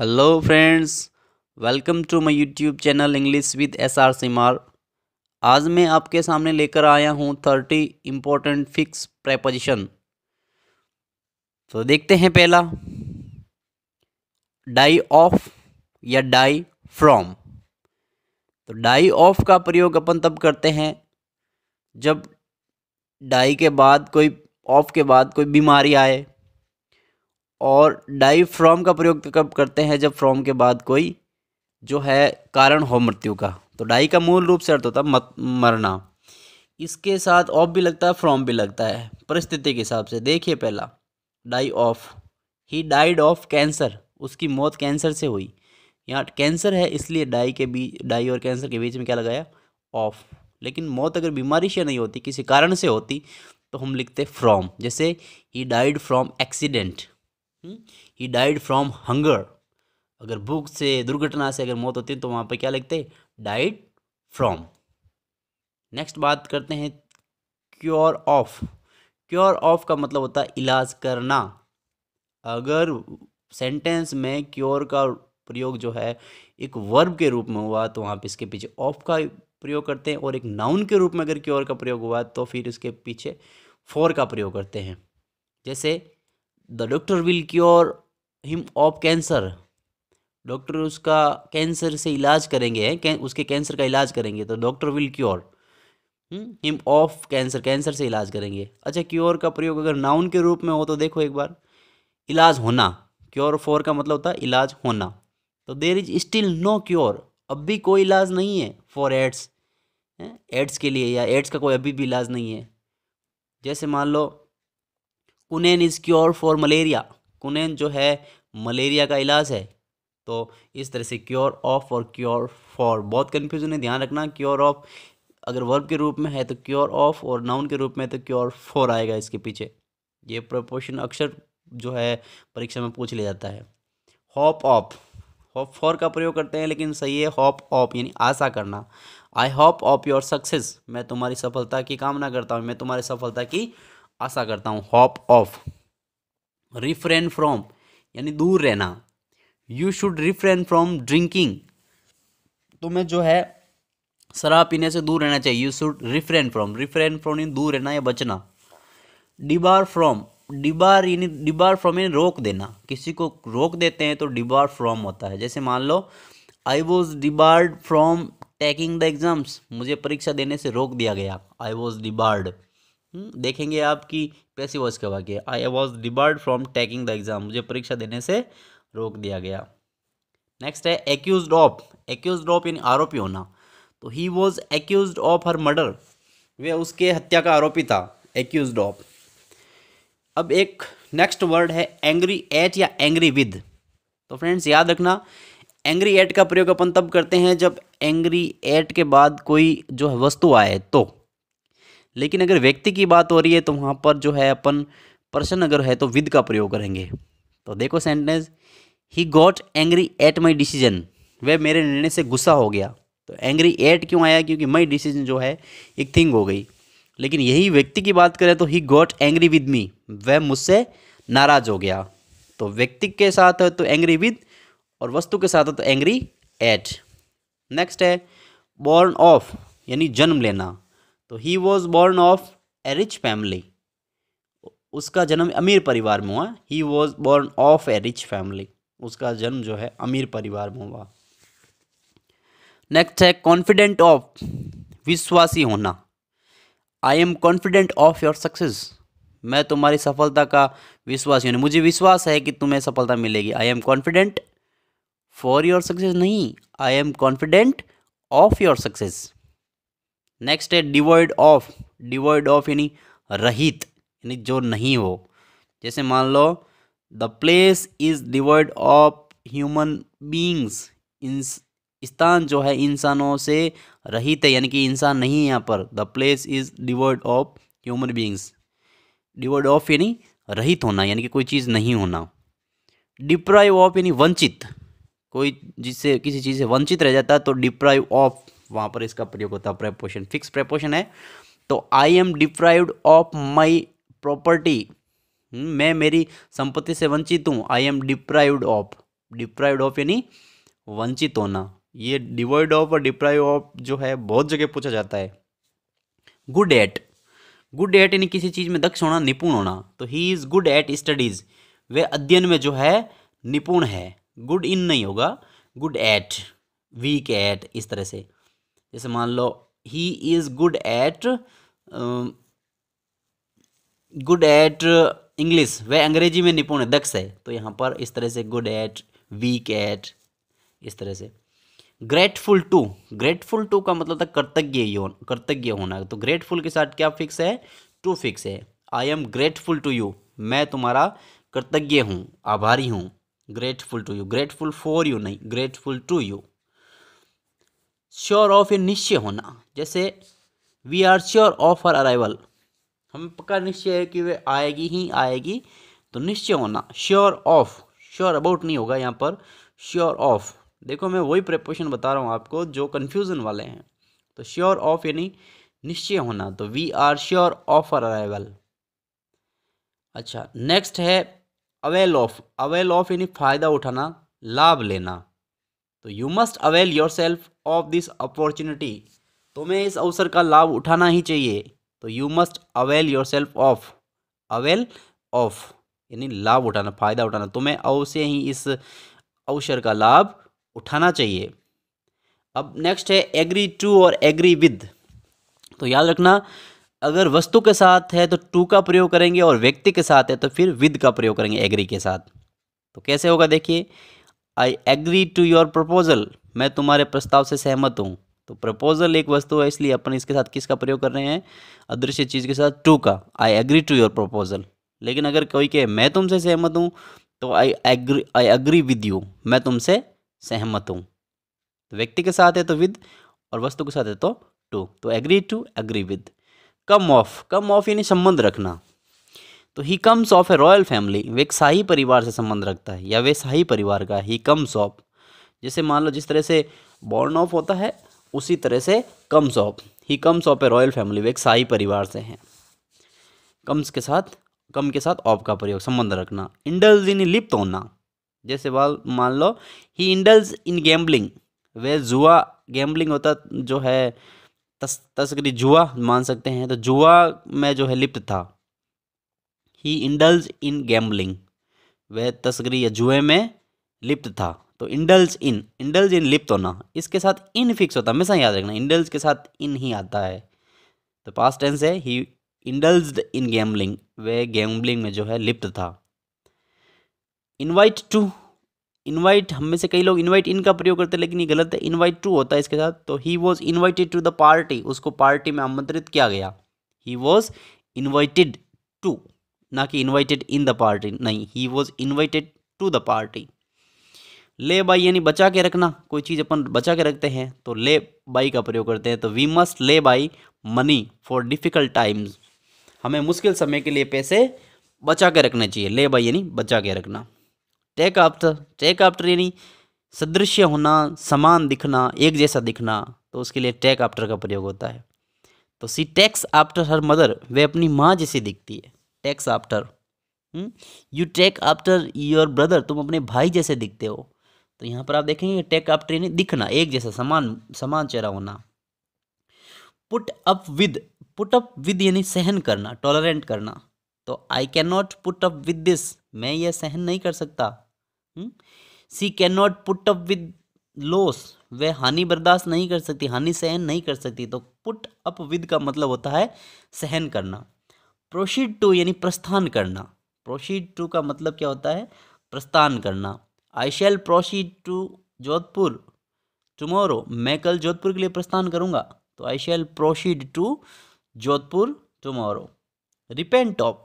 hello friends welcome to my YouTube channel English with S R Simar आज मैं आपके सामने लेकर आया हूँ थर्टी इम्पोर्टेंट फिक्स प्रेपोजिशन तो देखते हैं पहला डाई ऑफ या डाई फ्रॉम तो डाई ऑफ का प्रयोग अपन तब करते हैं जब डाई के बाद कोई ऑफ के बाद कोई बीमारी आए और डाई फ्रॉम का प्रयोग कब करते हैं जब फ्रॉम के बाद कोई जो है कारण हो मृत्यु का तो डाई का मूल रूप से अर्थ होता है मत मरना इसके साथ ऑफ भी लगता है फ्रॉम भी लगता है परिस्थिति के हिसाब से देखिए पहला डाई ऑफ ही डाइड ऑफ कैंसर उसकी मौत कैंसर से हुई यहाँ कैंसर है इसलिए डाई के बीच डाई और कैंसर के बीच में क्या लगाया ऑफ लेकिन मौत अगर बीमारी से नहीं होती किसी कारण से होती तो हम लिखते फ्रॉम जैसे ही डाइड फ्रॉम एक्सीडेंट ही डाइड फ्रॉम हंगर अगर भूख से दुर्घटना से अगर मौत होती है तो वहाँ पर क्या लगते डाइड फ्रॉम नेक्स्ट बात करते हैं क्योर ऑफ क्योर ऑफ का मतलब होता है इलाज करना अगर सेंटेंस में क्योर का प्रयोग जो है एक वर्ब के रूप में हुआ तो वहाँ पे इसके पीछे ऑफ का प्रयोग करते हैं और एक नाउन के रूप में अगर क्योर का प्रयोग हुआ तो फिर इसके पीछे फोर का प्रयोग करते हैं जैसे the doctor will cure him of cancer doctor उसका कैंसर से इलाज करेंगे उसके कैंसर का इलाज करेंगे तो doctor will cure hmm, him of cancer cancer से इलाज करेंगे अच्छा क्योर का प्रयोग अगर नाउन के रूप में हो तो देखो एक बार इलाज होना क्योर फॉर का मतलब होता है इलाज होना तो there is still no cure अब भी कोई इलाज नहीं है फॉर एड्स एड्स के लिए या एड्स का कोई अभी भी इलाज नहीं है जैसे मान लो quinine is cure for malaria quinine जो है मलेरिया का इलाज है तो इस तरह से क्योर ऑफ और क्योर फॉर बहुत कन्फ्यूजन है ध्यान रखना क्योर ऑफ अगर वर्ब के रूप में है तो क्योर ऑफ और नाउन के रूप में तो क्योर फॉर आएगा इसके पीछे ये प्रपोर्शन अक्सर जो है परीक्षा में पूछ लिया जाता है हॉप ऑफ हॉप फॉर का प्रयोग करते हैं लेकिन सही है हॉप ऑफ यानी आशा करना I hope of your success मैं तुम्हारी सफलता की कामना करता हूँ मैं तुम्हारी सफलता की आशा करता हूँ हॉप ऑफ रिफ्रेन फ्रॉम यानी दूर रहना you should refrain from drinking तुम्हें जो है शराब पीने से दूर रहना चाहिए you should refrain from refrain from यानी दूर रहना या बचना डिबार फ्रॉम डिबार यानी डिबार फ्रॉम यानी रोक देना किसी को रोक देते हैं तो डिबार फ्रॉम होता है जैसे मान लो I was debarred from taking the exams मुझे परीक्षा देने से रोक दिया गया आई वॉज डिबार्ड हम्म, देखेंगे आप कि पैसिव वॉज का वाक्य I was debarred from taking the exam मुझे परीक्षा देने से रोक दिया गया नेक्स्ट है एक्यूज ऑफ एक्यूज ऑफ इन आरोपी होना तो he was accuse of her murder वे उसके हत्या का आरोपी था एक्यूज ऑफ अब एक नेक्स्ट वर्ड है एंग्री एट या एंग्री विद तो फ्रेंड्स याद रखना एंग्री एट का प्रयोग अपन तब करते हैं जब एंग्री एट के बाद कोई जो है वस्तु आए तो लेकिन अगर व्यक्ति की बात हो रही है तो वहाँ पर जो है अपन पर्सन अगर है तो विद का प्रयोग करेंगे तो देखो sentence he got angry at my decision वह मेरे निर्णय से गुस्सा हो गया तो एंग्री एट क्यों आया क्योंकि माई डिसीजन जो है एक थिंग हो गई लेकिन यही व्यक्ति की बात करें तो he got angry with me वह मुझसे नाराज हो गया तो व्यक्ति के साथ है तो एंग्री विद और वस्तु के साथ तो है तो एंग्री एट नेक्स्ट है बॉर्न ऑफ यानी जन्म लेना तो he was born of a rich family उसका जन्म अमीर परिवार में हुआ he was born of a rich family उसका जन्म जो है अमीर परिवार में हुआ नेक्स्ट है कॉन्फिडेंट ऑफ विश्वासी होना I am confident of your success मैं तुम्हारी सफलता का विश्वासी हूँ मुझे विश्वास है कि तुम्हें सफलता मिलेगी I am confident for your success नहीं I am confident of your success next है डिवॉइड ऑफ डिवॉइड ऑफ यानी रहित यानी जो नहीं हो जैसे मान लो the place is devoid of human beings स्थान जो है इंसानों से रहित है यानी कि इंसान नहीं है यहाँ पर the place is devoid of human beings devoid of यानी रहित होना यानी कि कोई चीज़ नहीं होना डिप्राइव ऑफ यानी वंचित कोई जिससे किसी चीज़ से वंचित रह जाता है तो डिप्राइव ऑफ वहां पर इसका प्रयोग होता है प्रेपोशन फिक्स प्रेपोशन है तो I am deprived of my property मैं मेरी संपत्ति से वंचित हूँ I am deprived of deprived of यानी वंचित होना ये डिवाइड ऑफ और डिप्राइव ऑफ जो है बहुत जगह पूछा जाता है गुड एट गुड एट यानी किसी चीज़ में दक्ष होना निपुण होना तो he is good at studies वे अध्ययन में जो है निपुण है गुड इन नहीं होगा गुड एट वीक एट इस तरह से जैसे मान लो he is good at good at English वह अंग्रेजी में निपुण दक्ष है तो यहाँ पर इस तरह से गुड एट वीक एट इस तरह से ग्रेटफुल टू ग्रेटफुल टू का मतलब था कर्तज्ञ ही कर्तज्ञ होना तो ग्रेटफुल के साथ क्या फिक्स है टू फिक्स है I am grateful to you मैं तुम्हारा कर्तज्ञ हूँ आभारी हूँ grateful to you grateful for you नहीं grateful to you sure of या निश्चय होना जैसे we are sure of our arrival हम पक्का निश्चय है कि वे आएगी ही आएगी तो निश्चय होना श्योर ऑफ श्योर अबाउट नहीं होगा यहाँ पर श्योर ऑफ देखो मैं वही प्रिपोशन बता रहा हूँ आपको जो कन्फ्यूज़न वाले हैं तो श्योर ऑफ यानी निश्चय होना तो we are sure of our arrival अच्छा नेक्स्ट है अवेल ऑफ अवेल ऑफ यानी फ़ायदा उठाना लाभ लेना तो you must avail yourself of this opportunity तुम्हें इस अवसर का लाभ उठाना ही चाहिए तो you must avail yourself of avail of यानी लाभ उठाना फ़ायदा उठाना तुम्हें अवश्य ही इस अवसर का लाभ उठाना चाहिए अब नेक्स्ट है एग्री टू और एग्री विद तो याद रखना अगर वस्तु के साथ है तो टू का प्रयोग करेंगे और व्यक्ति के साथ है तो फिर विद का प्रयोग करेंगे एग्री के साथ तो कैसे होगा देखिए I agree to your proposal मैं तुम्हारे प्रस्ताव से सहमत हूँ तो प्रपोजल एक वस्तु है इसलिए अपन इसके साथ किसका प्रयोग कर रहे हैं अदृश्य चीज़ के साथ टू का I agree to your proposal लेकिन अगर कोई कहे मैं तुमसे सहमत हूँ तो I agree I agree with you मैं तुमसे सहमत हूँ तो व्यक्ति के साथ है तो विद और वस्तु के साथ है तो टू तो agree to agree with come of come of यानी संबंध रखना तो he comes of a royal family वे एक शाही परिवार से संबंध रखता है या वे शाही परिवार का ही कम्स ऑफ जैसे मान लो जिस तरह से बॉर्न ऑफ होता है उसी तरह से comes of he comes of a royal family वे एक शाही परिवार से हैं कम्स के साथ कम के साथ ऑफ का प्रयोग संबंध रखना इंडल्स इन लिप्त होना जैसे मान लो ही इंडल्स इन गैम्बलिंग वे जुआ गैम्बलिंग होता जो है तस तस्करी जुआ मान सकते हैं तो जुआ में जो है लिप्त था ही इंडल्स इन गैम्बलिंग वह तस्करी या जुए में लिप्त था तो इंडल्स इन इंडल्स इन लिप्त होना इसके साथ इन फिक्स होता है हमेशा याद रखना इंडल्स के साथ इन ही आता है तो पास्ट टेंस है ही इंडल्ज इन गैम्बलिंग वह गैम्बलिंग में जो है लिप्त था इनवाइट टू इनवाइट हम में से कई लोग इनवाइट इन का प्रयोग करते हैं लेकिन ये गलत है इनवाइट टू होता है इसके साथ तो he was invited to the party उसको पार्टी में आमंत्रित किया गया ही वॉज इन्वाइटेड टू ना कि इन्वाइटेड इन द पार्टी नहीं he was invited to the party lay by यानी बचा के रखना कोई चीज़ अपन बचा के रखते हैं तो ले बाई का प्रयोग करते हैं तो we must lay by money for difficult times हमें मुश्किल समय के लिए पैसे बचा के रखने चाहिए ले बाई यानी बचा के रखना टेक आफ्टर टेक आफ्टर यानी सदृश्य होना समान दिखना एक जैसा दिखना तो उसके लिए टेक आफ्टर का प्रयोग होता है तो she takes after her mother वे अपनी माँ जैसी दिखती है takes after you take after your brother तुम अपने भाई जैसे दिखते हो तो यहाँ पर आप देखेंगे टेक आफ्टर यानी दिखना एक जैसा समान समान चेहरा होना put up with put up with यानी सहन करना टॉलरेंट करना तो I can not put up with this मैं यह सहन नहीं कर सकता she can not put up with loss वह हानि बर्दाश्त नहीं कर सकती हानि सहन नहीं कर सकती तो पुट अप विद का मतलब होता है सहन करना प्रोशीड टू यानी प्रस्थान करना प्रोशीड टू का मतलब क्या होता है प्रस्थान करना I shall proceed to Jodhpur tomorrow मैं कल जोधपुर के लिए प्रस्थान करूँगा तो I shall proceed to Jodhpur tomorrow repent of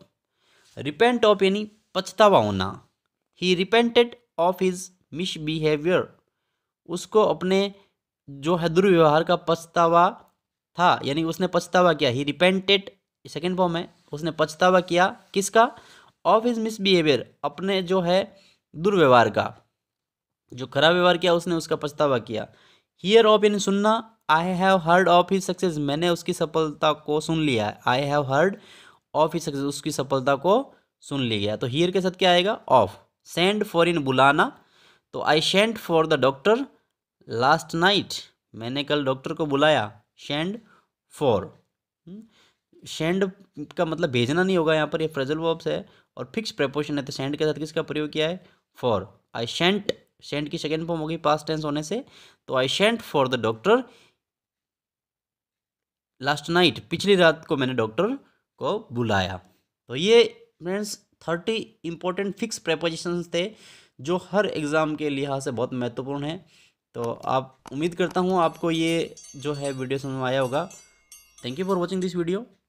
repent of यानी पछतावा होना he repented of his misbehaviour उसको अपने जो है दुर्व्यवहार का पछतावा था यानी उसने पछतावा किया ही रिपेंटेड सेकेंड फॉर्म है उसने पछतावा किया किसका ऑफ हिज मिसबिहेवियर अपने जो है दुर्व्यवहार का जो खराब व्यवहार किया उसने उसका पछतावा किया हियर ऑफ इन सुनना I have heard of his success मैंने उसकी सफलता को सुन लिया है I have heard of his success उसकी सफलता को सुन लिया तो हियर के साथ क्या आएगा ऑफ सेंड फॉर इन बुलाना तो I send for the doctor last night मैंने कल डॉक्टर को बुलाया सेंड फॉर सेंड का मतलब भेजना नहीं होगा यहाँ पर ये फ्रेजल वर्ब्स है और फिक्स प्रपोशन है तो सेंड के साथ किसका प्रयोग किया है फॉर आई सेंट सेंट की सेकेंड फॉर्म होगी पास टेंस होने से तो I sent for the doctor last night पिछली रात को मैंने डॉक्टर को बुलाया तो ये friends thirty important fix preposition थे जो हर एग्ज़ाम के लिहाज से बहुत महत्वपूर्ण है तो आप उम्मीद करता हूँ आपको ये जो है वीडियो समझ में आया होगा thank you for watching this video